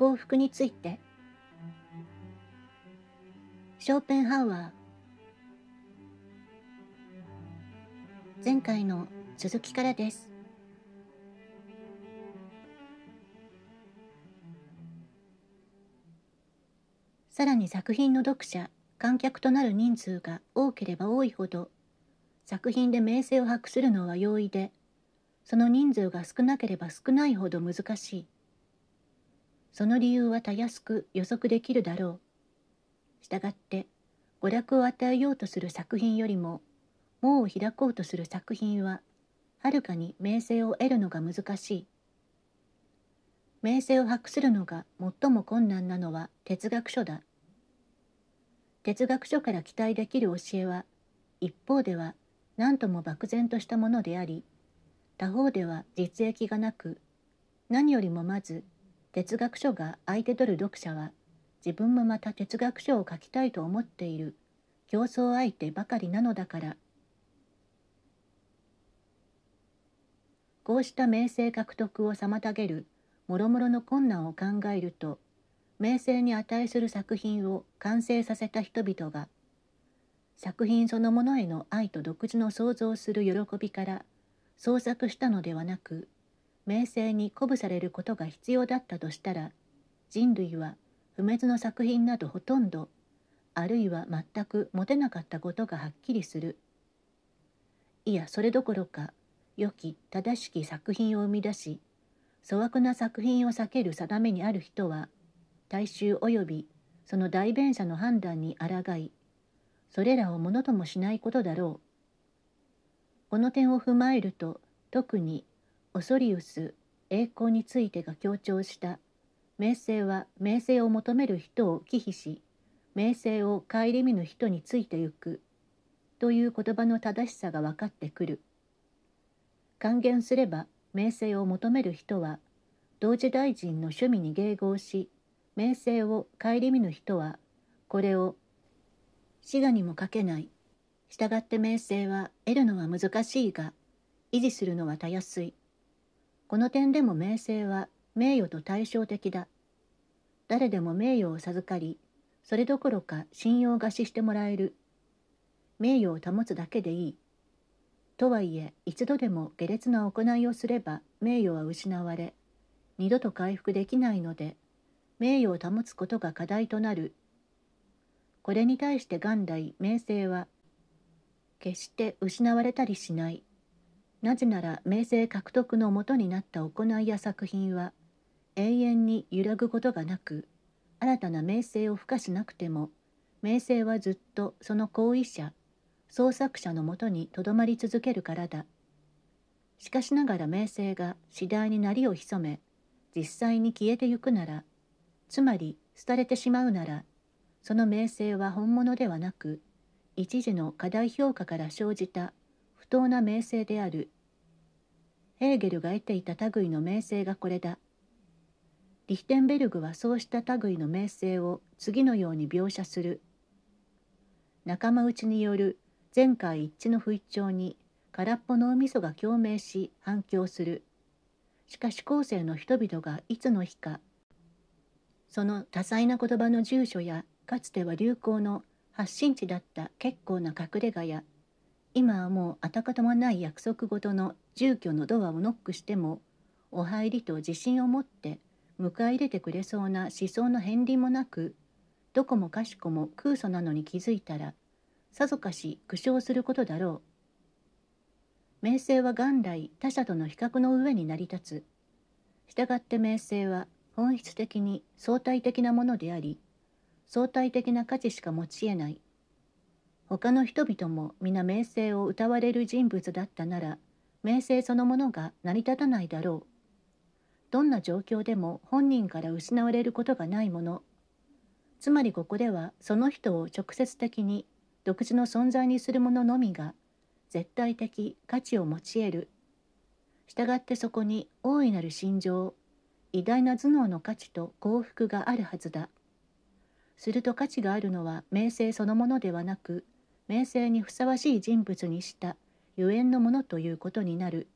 幸福についてショーペンハウアー前回の続きからですさらに作品の読者観客となる人数が多ければ多いほど作品で名声を博するのは容易でその人数が少なければ少ないほど難しい。その理由はたやすく予測できるだろう。したがって娯楽を与えようとする作品よりも門を開こうとする作品ははるかに名声を得るのが難しい。名声を博するのが最も困難なのは哲学書だ。哲学書から期待できる教えは一方では何とも漠然としたものであり他方では実益がなく何よりもまず哲学書が相手取る読者は自分もまた哲学書を書きたいと思っている競争相手ばかりなのだからこうした名声獲得を妨げるもろもろの困難を考えると名声に値する作品を完成させた人々が作品そのものへの愛と独自の創造する喜びから創作したのではなく名声に鼓舞されることが必要だったとしたら人類は不滅の作品などほとんどあるいは全く持てなかったことがはっきりするいやそれどころか良き正しき作品を生み出し粗悪な作品を避ける定めにある人は大衆及びその代弁者の判断に抗いそれらをものともしないことだろうこの点を踏まえると特にオソリウス栄光についてが強調した名声は名声を求める人を忌避し名声を顧みぬ人についてゆくという言葉の正しさが分かってくる還元すれば名声を求める人は同時大臣の趣味に迎合し名声を顧みぬ人はこれを死がにもかけない従って名声は得るのは難しいが維持するのはたやすいこの点でも名声は名誉と対照的だ。誰でも名誉を授かり、それどころか信用貸ししてもらえる。名誉を保つだけでいい。とはいえ、一度でも下劣な行いをすれば名誉は失われ、二度と回復できないので、名誉を保つことが課題となる。これに対して元来名声は、決して失われたりしない。なぜなら名声獲得のもとになった行いや作品は永遠に揺らぐことがなく新たな名声を付加しなくても名声はずっとその行為者創作者のもとにとどまり続けるからだしかしながら名声が次第に鳴りを潜め実際に消えてゆくならつまり廃れてしまうならその名声は本物ではなく一時の過大評価から生じた当な名声であるヘーゲルが得ていた類の名声がこれだリヒテンベルグはそうした類の名声を次のように描写する仲間内による全会一致の不一致に空っぽのみそが共鳴し反響するしかし後世の人々がいつの日かその多彩な言葉の住所やかつては流行の発信地だった結構な隠れ家や今はもうあたかたまない約束事の住居のドアをノックしてもお入りと自信を持って迎え入れてくれそうな思想の片鱗もなくどこもかしこも空想なのに気づいたらさぞかし苦笑することだろう名声は元来他者との比較の上に成り立つ従って名声は本質的に相対的なものであり相対的な価値しか持ちえない他の人々も皆名声を歌われる人物だったなら名声そのものが成り立たないだろうどんな状況でも本人から失われることがないものつまりここではその人を直接的に独自の存在にするもののみが絶対的価値を持ち得る従ってそこに大いなる心情偉大な頭脳の価値と幸福があるはずだすると価値があるのは名声そのものではなく名声にふさわしい人物にしたゆえんのものということになる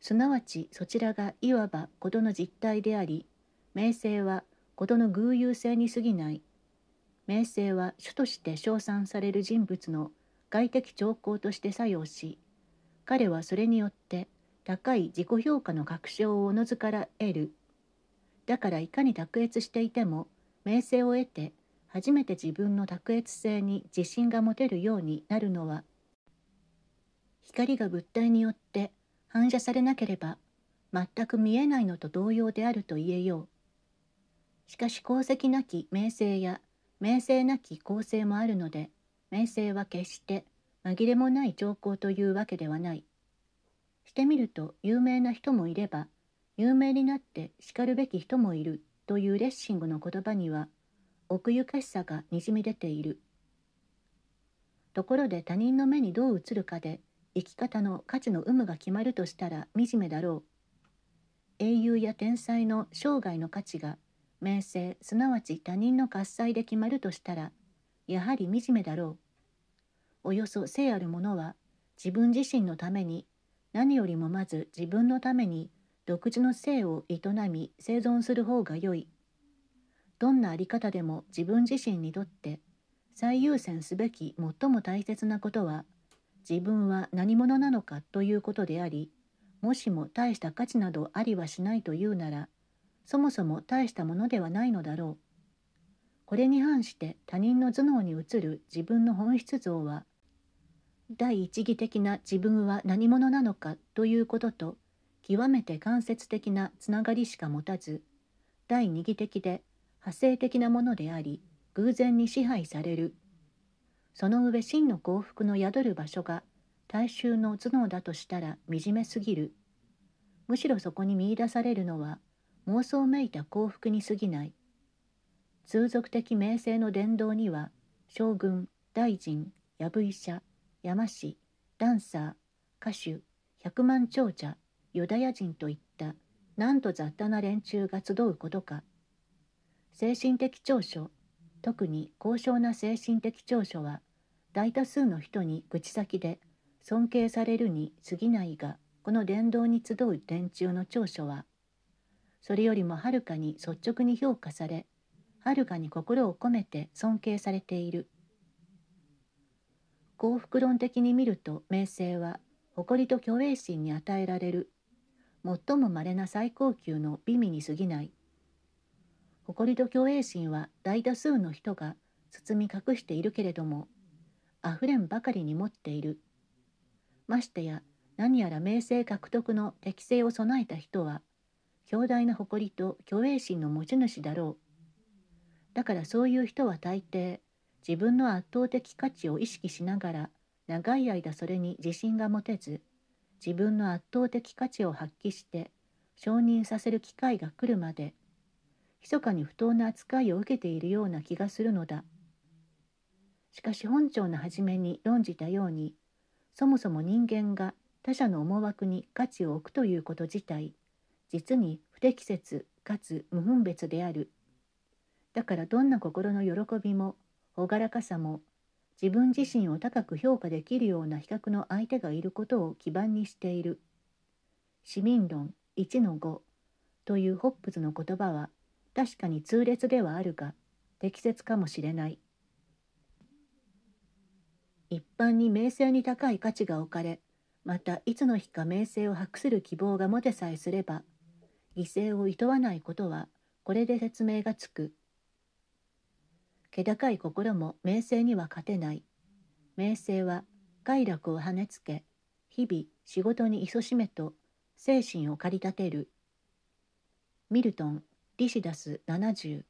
すなわちそちらがいわば事の実態であり名声は事の偶有性に過ぎない名声は主として称賛される人物の外的兆候として作用し彼はそれによって高い自己評価の確証をおのずから得るだからいかに卓越していても名声を得て初めて自分の卓越性に自信が持てるようになるのは光が物体によって反射されなければ全く見えないのと同様であると言えよう。しかし功績なき名声や名声なき構成もあるので名声は決して紛れもない兆候というわけではない。してみると有名な人もいれば有名になってしかるべき人もいるというレッシングの言葉には奥ゆかしさがにじみ出ているところで他人の目にどう映るかで生き方の価値の有無が決まるとしたら惨めだろう英雄や天才の生涯の価値が名声すなわち他人の喝采で決まるとしたらやはり惨めだろうおよそ聖あるものは自分自身のために何よりもまず自分のために独自の性を営み生存する方が良いどんな在り方でも自分自身にとって最優先すべき最も大切なことは自分は何者なのかということでありもしも大した価値などありはしないというならそもそも大したものではないのだろう。これに反して他人の頭脳に映る自分の本質像は第一義的な自分は何者なのかということと極めて間接的なつながりしか持たず第二義的で派生的なものであり偶然に支配されるその上真の幸福の宿る場所が大衆の頭脳だとしたら惨めすぎるむしろそこに見いだされるのは妄想めいた幸福に過ぎない通俗的名声の伝道には将軍大臣藪医者山師ダンサー歌手百万長者ユダヤ人といったなんと雑多な連中が集うことか精神的長所特に高尚な精神的長所は大多数の人に口先で尊敬されるに過ぎないがこの伝道に集う電中の長所はそれよりもはるかに率直に評価されはるかに心を込めて尊敬されている幸福論的に見ると名声は誇りと虚栄心に与えられる最も稀な最高級の美味に過ぎない誇りと虚栄心は大多数の人が包み隠しているけれどもあふれんばかりに持っているましてや何やら名声獲得の適性を備えた人は強大な誇りと虚栄心の持ち主だろうだからそういう人は大抵自分の圧倒的価値を意識しながら長い間それに自信が持てず自分の圧倒的価値を発揮して承認させる機会が来るまで密かに不当な扱いを受けているような気がするのだしかし本庁の初めに論じたようにそもそも人間が他者の思惑に価値を置くということ自体実に不適切かつ無分別であるだからどんな心の喜びも朗らかさも自分自身を高く評価できるような比較の相手がいることを基盤にしている市民論1 5というホップズの言葉は確かに痛烈ではあるが適切かもしれない一般に名声に高い価値が置かれまたいつの日か名声を博する希望が持てさえすれば犠牲をいとわないことはこれで説明がつく気高い心も名声には勝てない名声は快楽をはねつけ日々仕事に勤しめと精神を駆り立てるミルトンリシダス70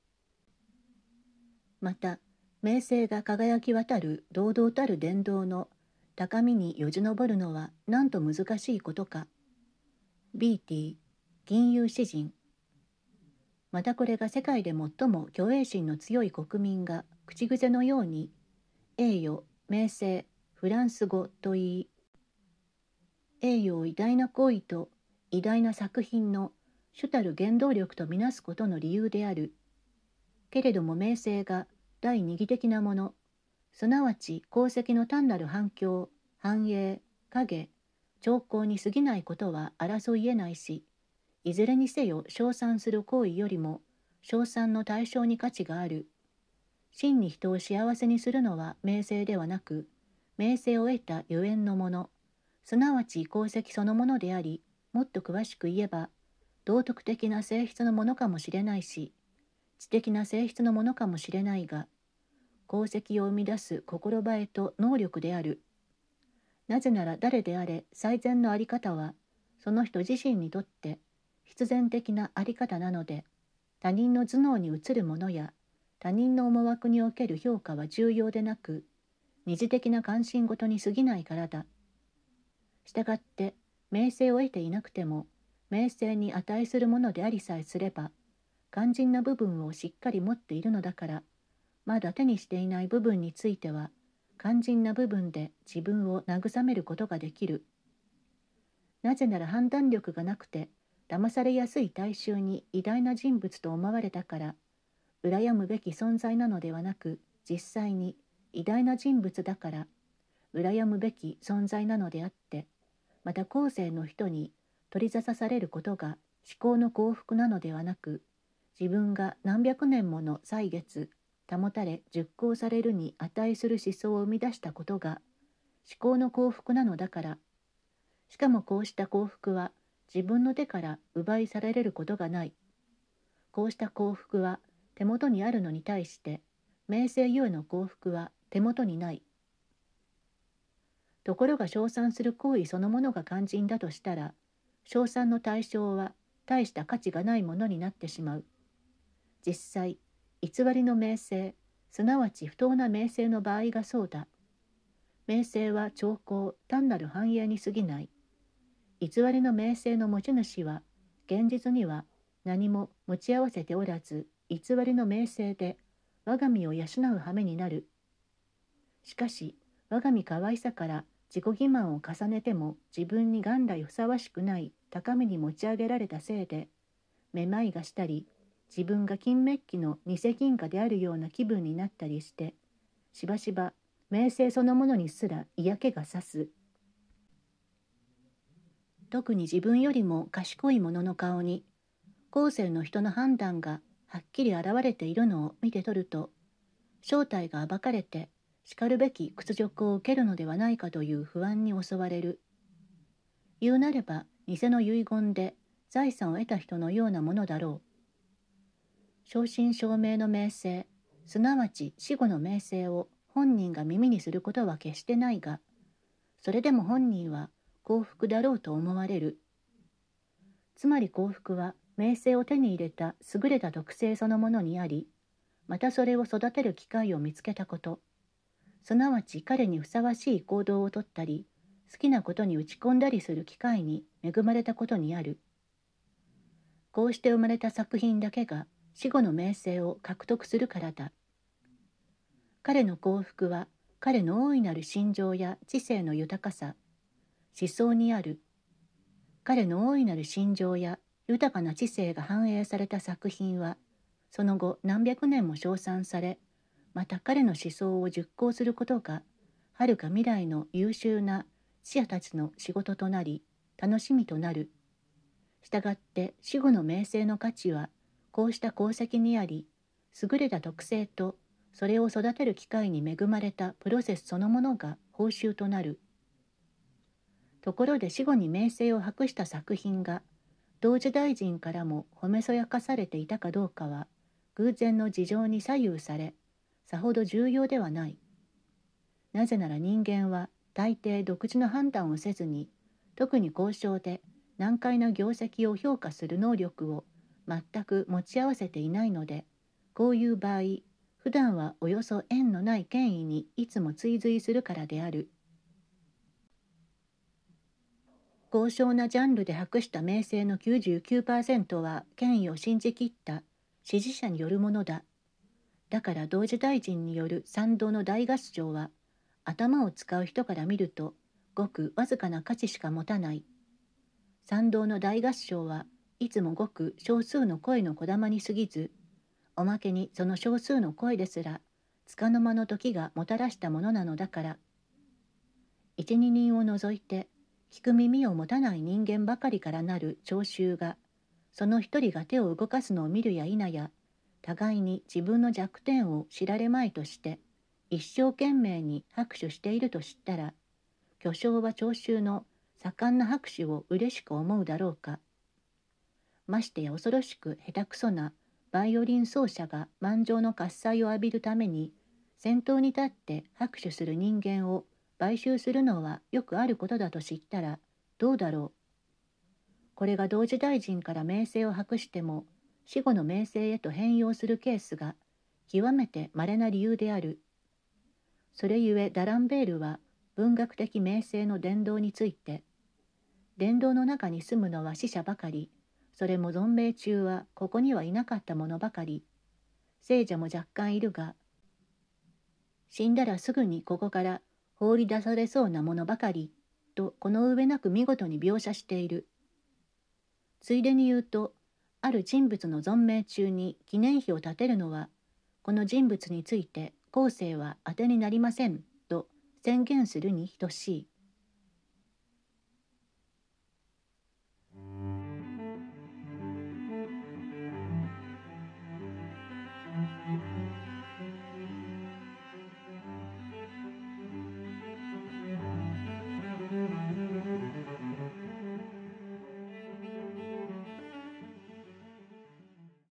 また名声が輝き渡る堂々たる伝道の高みによじ登るのはなんと難しいことか BT 金融詩人またこれが世界で最も虚栄心の強い国民が口癖のように栄誉名声フランス語と言い栄誉を偉大な行為と偉大な作品の主たる原動力とみなすことの理由であるけれども名声が第二義的なものすなわち功績の単なる反響繁栄影兆候に過ぎないことは争いえないしいずれにせよ称賛する行為よりも称賛の対象に価値がある真に人を幸せにするのは名声ではなく名声を得たゆえんのものすなわち功績そのものでありもっと詳しく言えば道徳的な性質のものかもしれないし知的な性質のものかもしれないが功績を生み出す心映えと能力であるなぜなら誰であれ最善の在り方はその人自身にとって必然的な在り方なので他人の頭脳に移るものや他人の思惑における評価は重要でなく二次的な関心事に過ぎないからだ。したがって名声を得ていなくても名声に値するものでありさえすれば肝心な部分をしっかり持っているのだからまだ手にしていない部分については肝心な部分で自分を慰めることができるなぜなら判断力がなくて騙されやすい大衆に偉大な人物と思われたから羨むべき存在なのではなく実際に偉大な人物だから羨むべき存在なのであってまた後世の人に取り沙汰されることが思考の幸福なのではなく自分が何百年もの歳月保たれ熟考されるに値する思想を生み出したことが思考の幸福なのだからしかもこうした幸福は自分の手から奪い去られることがないこうした幸福は手元にあるのに対して名声ゆえの幸福は手元にないところが称賛する行為そのものが肝心だとしたら賞賛の対象は大した価値がないものになってしまう実際偽りの名声すなわち不当な名声の場合がそうだ名声は兆候単なる繁栄に過ぎない偽りの名声の持ち主は現実には何も持ち合わせておらず偽りの名声で我が身を養う羽目になるしかし我が身可愛さから自己欺瞞を重ねても自分に元来ふさわしくない高みに持ち上げられたせいでめまいがしたり自分が金メッキの偽金貨であるような気分になったりしてしばしば名声そのものにすら嫌気がさす特に自分よりも賢い者の顔に後世の人の判断がはっきり現れているのを見て取ると正体が暴かれてしかるべき屈辱を受けるのではないかという不安に襲われる言うなれば偽の遺言で財産を得た人のようなものだろう正真正銘の名声すなわち死後の名声を本人が耳にすることは決してないがそれでも本人は幸福だろうと思われるつまり幸福は名声を手に入れた優れた特性そのものにありまたそれを育てる機会を見つけたことすなわち彼にふさわしい行動をとったり好きなことに打ち込んだりする機会に恵まれたことにあるこうして生まれた作品だけが死後の名声を獲得するからだ彼の幸福は彼の大いなる心情や知性の豊かさ思想にある彼の大いなる心情や豊かな知性が反映された作品はその後何百年も称賛されまた彼の思想を熟考することがはるか未来の優秀な死者たちの仕事となり楽しみとなるしたがって死後の名声の価値はこうした功績にあり優れた特性とそれを育てる機会に恵まれたプロセスそのものが報酬となるところで死後に名声を博した作品が同時大臣からも褒めそやかされていたかどうかは偶然の事情に左右されさほど重要ではないなぜなら人間は大抵独自の判断をせずに特に交渉で難解な業績を評価する能力を全く持ち合わせていないのでこういう場合普段はおよそ縁のない権威にいつも追随するからである高尚なジャンルで博した名声の99%は権威を信じきった支持者によるものだだから同時大臣による賛同の大合唱は頭を使う人から見るとごくわずかな価値しか持たない賛同の大合唱はいつもごく少数の声のこだまに過ぎずおまけにその少数の声ですらつかの間の時がもたらしたものなのだから一二人を除いて聞く耳を持たない人間ばかりからなる聴衆がその一人が手を動かすのを見るや否や互いに自分の弱点を知られまいとして一生懸命に拍手していると知ったら巨匠は聴衆の盛んな拍手を嬉しく思うだろうかましてや恐ろしく下手くそなバイオリン奏者が満場の喝采を浴びるために先頭に立って拍手する人間を買収するのはよくあることだと知ったらどうだろうこれが同時大臣から名声を博しても死後の名声へと変容するケースが極めて稀な理由であるそれゆえダランベールは文学的名声の伝道について伝道の中に住むのは死者ばかりそれも存命中はここにはいなかったものばかり聖者も若干いるが死んだらすぐにここから放り出されそうなものばかりとこの上なく見事に描写しているついでに言うとある人物の存命中に記念碑を建てるのはこの人物について後世は当てになりませんと宣言するに等しい